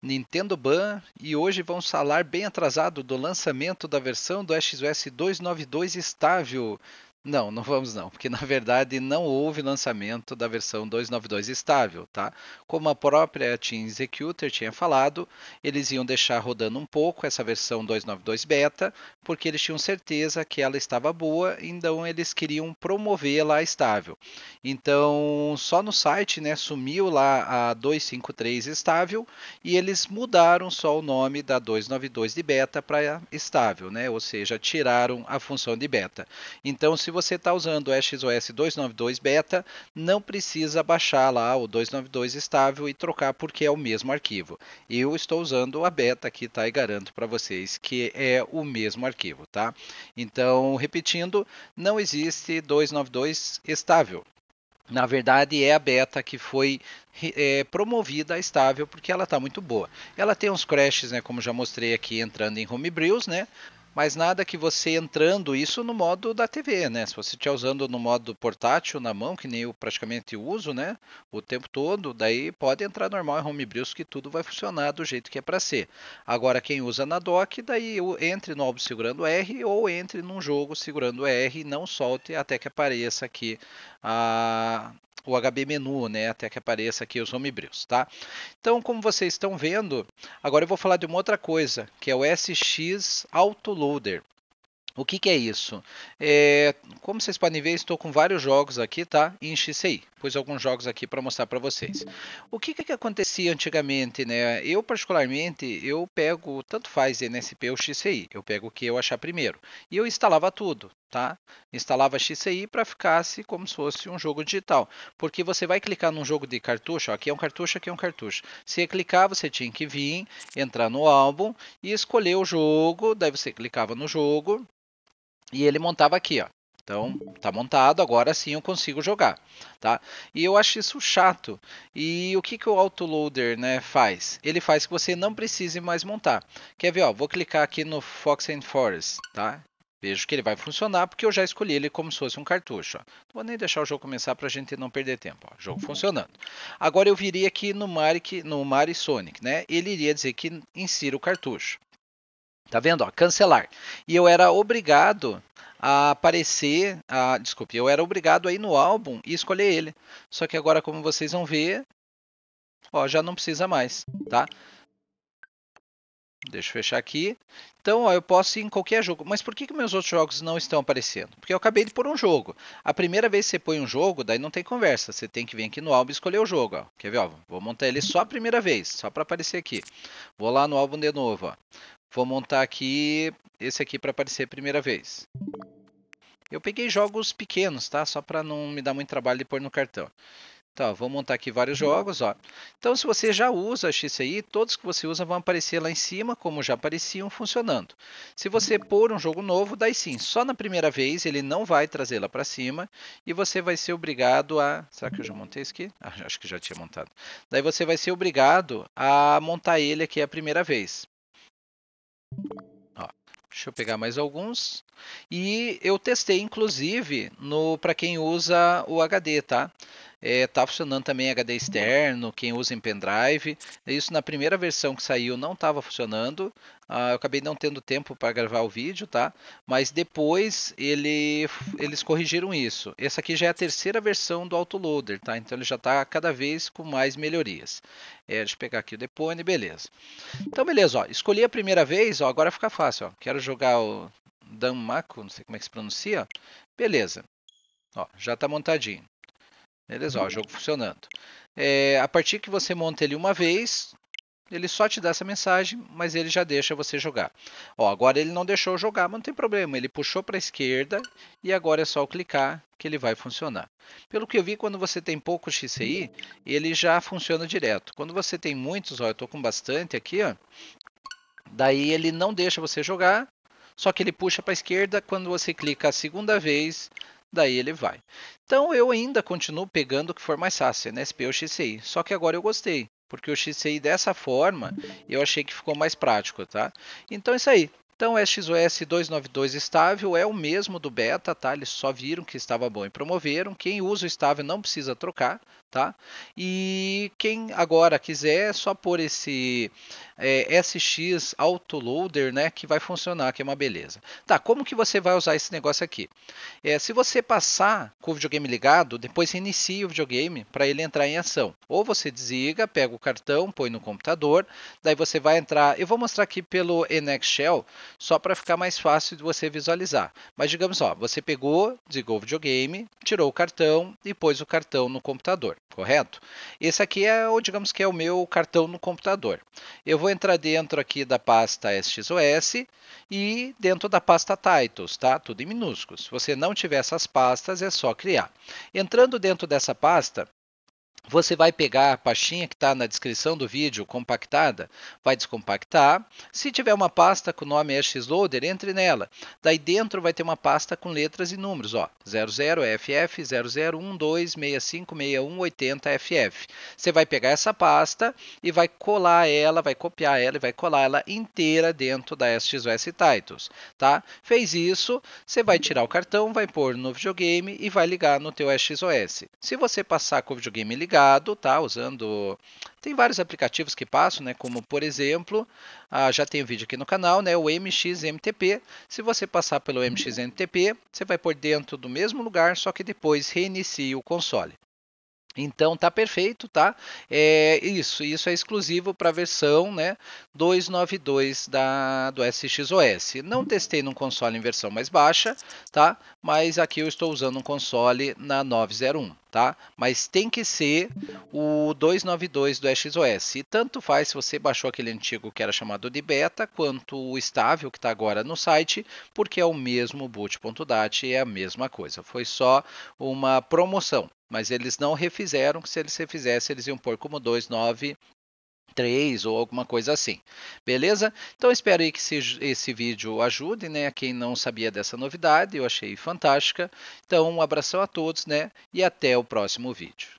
Nintendo Ban e hoje vamos falar bem atrasado do lançamento da versão do XOS 292 estável não, não vamos não, porque na verdade não houve lançamento da versão 2.9.2 estável, tá? Como a própria Team Executor tinha falado, eles iam deixar rodando um pouco essa versão 2.9.2 beta, porque eles tinham certeza que ela estava boa, então eles queriam promovê-la estável. Então, só no site, né, sumiu lá a 2.5.3 estável e eles mudaram só o nome da 2.9.2 de beta para estável, né? Ou seja, tiraram a função de beta. Então, se você está usando o XOS 292 beta, não precisa baixar lá o 292 estável e trocar porque é o mesmo arquivo. Eu estou usando a beta aqui, tá? E garanto para vocês que é o mesmo arquivo, tá? Então, repetindo, não existe 292 estável. Na verdade, é a beta que foi é, promovida a estável porque ela está muito boa. Ela tem uns crashes, né, como já mostrei aqui entrando em Homebrews, né? mas nada que você entrando isso no modo da TV, né? Se você estiver usando no modo portátil na mão, que nem eu praticamente uso, né? O tempo todo, daí pode entrar normal em homebrews que tudo vai funcionar do jeito que é para ser. Agora quem usa na dock, daí entre no álbum segurando R ou entre num jogo segurando R e não solte até que apareça aqui a o HB menu, né, até que apareça aqui os homebrews, tá? Então, como vocês estão vendo, agora eu vou falar de uma outra coisa, que é o SX Auto. O que, que, é isso? É, como vocês podem ver, estou com vários jogos aqui, tá? Em XCI. Pus alguns jogos aqui para mostrar para vocês. O que, que, acontecia antigamente, né? Eu, particularmente, eu pego, tanto faz NSP ou XCI. Eu pego o que eu achar primeiro. E eu instalava tudo, tá? Instalava XCI para ficasse como se fosse um jogo digital, porque você vai clicar num jogo de cartucho, ó, aqui é um cartucho, aqui é um cartucho. Se clicar, você tinha que vir, entrar no álbum e escolher o jogo, daí você clicava no jogo e ele montava aqui, ó. Então, tá montado, agora sim eu consigo jogar, tá? E eu acho isso chato. E o que, que o autoloader né, faz? Ele faz que você não precise mais montar. Quer ver, ó, vou clicar aqui no Fox and Forest, tá? Vejo que ele vai funcionar porque eu já escolhi ele como se fosse um cartucho. Ó. Não vou nem deixar o jogo começar para a gente não perder tempo. Ó. Jogo funcionando. Agora eu viria aqui no Mario, no Mario Sonic, né? Ele iria dizer que insira o cartucho. Tá vendo? Ó, cancelar. E eu era obrigado a aparecer, a, desculpe, eu era obrigado a ir no álbum e escolher ele. Só que agora, como vocês vão ver, ó, já não precisa mais, tá? Deixa eu fechar aqui. Então, ó, eu posso ir em qualquer jogo. Mas por que, que meus outros jogos não estão aparecendo? Porque eu acabei de pôr um jogo. A primeira vez que você põe um jogo, daí não tem conversa. Você tem que vir aqui no álbum e escolher o jogo. Ó. Quer ver? Ó, vou montar ele só a primeira vez, só para aparecer aqui. Vou lá no álbum de novo. Ó. Vou montar aqui esse aqui para aparecer a primeira vez. Eu peguei jogos pequenos, tá? Só para não me dar muito trabalho de pôr no cartão. Então, vou montar aqui vários uhum. jogos, ó. Então, se você já usa a XCI, todos que você usa vão aparecer lá em cima, como já apareciam, funcionando. Se você uhum. pôr um jogo novo, daí sim, só na primeira vez ele não vai trazê-la para cima e você vai ser obrigado a... Será que eu já montei isso aqui? Ah, acho que já tinha montado. Daí você vai ser obrigado a montar ele aqui a primeira vez. deixa eu pegar mais alguns. E eu testei, inclusive, no para quem usa o HD, tá? Está é, funcionando também HD externo, quem usa em pendrive. Isso na primeira versão que saiu não estava funcionando. Ah, eu acabei não tendo tempo para gravar o vídeo, tá? Mas depois ele, eles corrigiram isso. Essa aqui já é a terceira versão do Autoloader, tá? Então ele já está cada vez com mais melhorias. É, deixa eu pegar aqui o Depone, beleza. Então beleza, ó, escolhi a primeira vez, ó, agora fica fácil. Ó. Quero jogar o Dan Maco não sei como é que se pronuncia. Beleza, ó, já está montadinho. Beleza, ó, o jogo funcionando. É, a partir que você monta ele uma vez, ele só te dá essa mensagem, mas ele já deixa você jogar. Ó, agora ele não deixou jogar, mas não tem problema. Ele puxou para a esquerda e agora é só clicar que ele vai funcionar. Pelo que eu vi, quando você tem pouco XCI, ele já funciona direto. Quando você tem muitos, ó, eu estou com bastante aqui, ó, daí ele não deixa você jogar, só que ele puxa para a esquerda. Quando você clica a segunda vez, daí ele vai. Então eu ainda continuo pegando o que for mais fácil, NSP ou XCI, só que agora eu gostei, porque o XCI dessa forma eu achei que ficou mais prático, tá? Então é isso aí. Então, SXOS 292 estável é o mesmo do beta, tá? Eles só viram que estava bom e promoveram. Quem usa o estável não precisa trocar, tá? E quem agora quiser é só pôr esse é, eh, SX Autoloader, né, que vai funcionar, que é uma beleza. Tá, como que você vai usar esse negócio aqui? É, se você passar com o videogame ligado, depois inicia o videogame para ele entrar em ação. Ou você desliga, pega o cartão, põe no computador, daí você vai entrar, eu vou mostrar aqui pelo Shell, só para ficar mais fácil de você visualizar. Mas digamos, ó, você pegou, desligou o videogame, tirou o cartão e pôs o cartão no computador correto? Esse aqui é, o, digamos que é o meu cartão no computador. Eu vou entrar dentro aqui da pasta SXOS e dentro da pasta Titles, tá? Tudo em minúsculos. Se você não tiver essas pastas, é só criar. Entrando dentro dessa pasta, você vai pegar a pastinha que está na descrição do vídeo compactada, vai descompactar. Se tiver uma pasta com o nome Xloader, entre nela. Daí dentro vai ter uma pasta com letras e números, ó, 00FF0012656180FF. Você vai pegar essa pasta e vai colar ela, vai copiar ela e vai colar ela inteira dentro da SXOS Titles, tá? Fez isso, você vai tirar o cartão, vai pôr no videogame e vai ligar no teu SXOS. Se você passar com o videogame ligado, mercado, tá? Usando tem vários aplicativos que passam, né? Como por exemplo, ah, já tem um vídeo aqui no canal, né? O MXMTP. Se você passar pelo MXMTP, você vai por dentro do mesmo lugar, só que depois reinicie o console. Então tá perfeito, tá? É isso, isso é exclusivo para a versão, né, 292 da do SXOS. Não testei num console em versão mais baixa, tá? Mas aqui eu estou usando um console na 901, tá? Mas tem que ser o 292 do SXOS. E tanto faz se você baixou aquele antigo que era chamado de beta, quanto o estável que está agora no site, porque é o mesmo boot.dat, e é a mesma coisa. Foi só uma promoção, mas eles não refizeram, se eles refizessem, eles iam pôr como 293 ou alguma coisa assim. Beleza? Então espero aí que esse, esse vídeo ajude, né? Quem não sabia dessa novidade, eu achei fantástica. Então um abração a todos, né? E até o próximo vídeo.